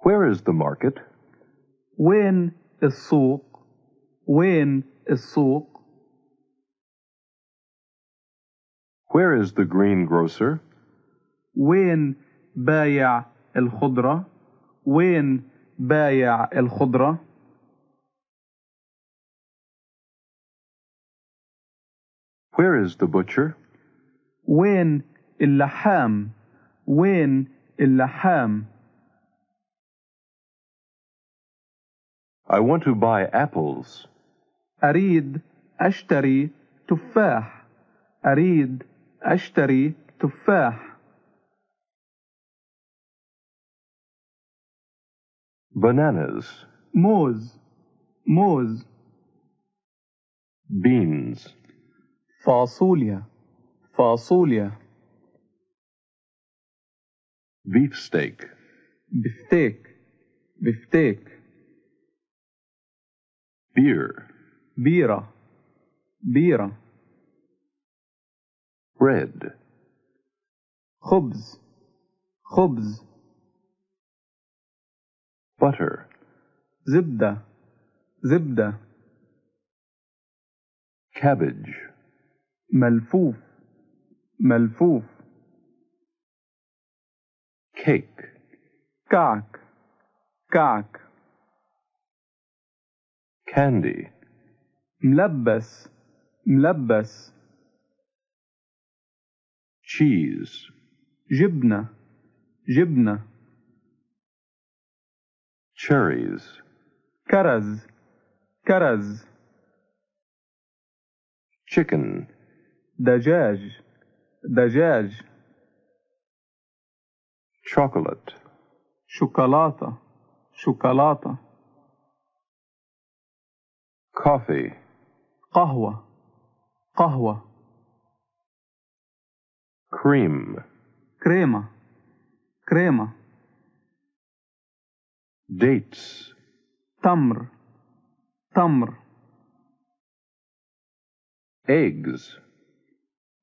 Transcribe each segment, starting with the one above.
Where is the market? When is souk? When is souk? Where is the greengrocer? When baya al khudra? When baya al khudra? Where is the butcher? When اللحام وين اللحام؟ I want to buy apples. أريد أشتري تفاح. أريد أشتري تفاح. Bananas. موز. موز. Beans. فاصوليا. فاصوليا. Beefsteak. بفتيك بفتيك. Beer. بيرة بيرة Bread. خبز خبز Butter. زبدة زبدة Cabbage. ملفوف ملفوف Cake. كعك كعك candy ملبس ملبس cheese جبنة جبنة cherries كرز كرز chicken دجاج دجاج chocolate شوكولاتة شوكولاتة coffee قهوة قهوة cream crema crema dates تمر تمر eggs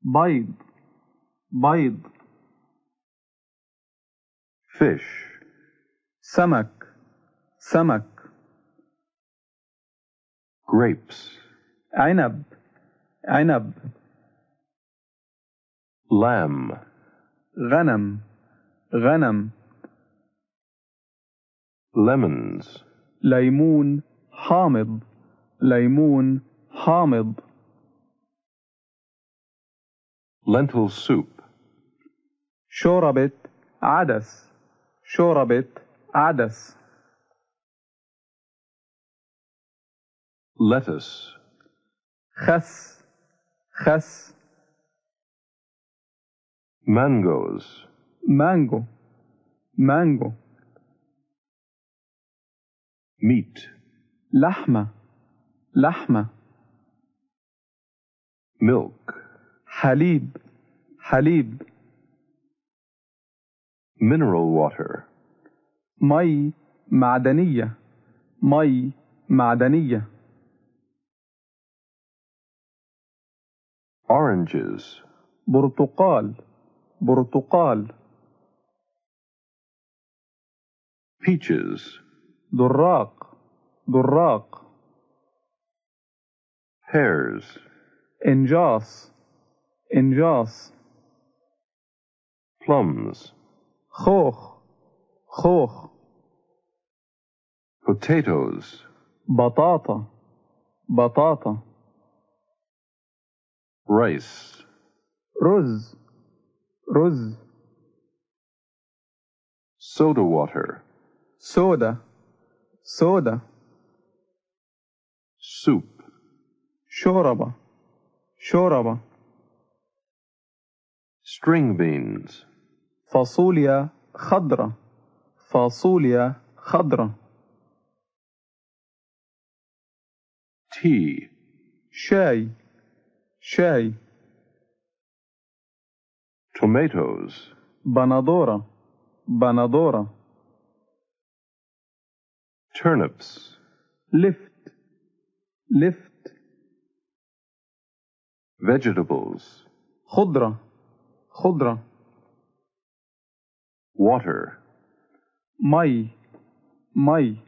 بيض بيض fish سمك سمك grapes عنب عنب lamb غنم غنم lemons ليمون حامض ليمون حامض lentil soup شوربة عدس شوربة عدس lettuce خس خس mangoes mango mango meat لحمة لحمة milk حليب حليب mineral water مي معدنية مي معدنية oranges برتقال برتقال peaches دراق دراق pears انجاس انجاس plums خوخ خوخ potatoes بطاطا بطاطا rice Rose. Rose. soda water soda soda soup شوربة شوربة string beans فاصوليا خضرة فاصوليا خضرة tea Shay. شاي tomatoes Banadora. Banadora. turnips lift lift vegetables خضرة خضرة water Mai. Mai.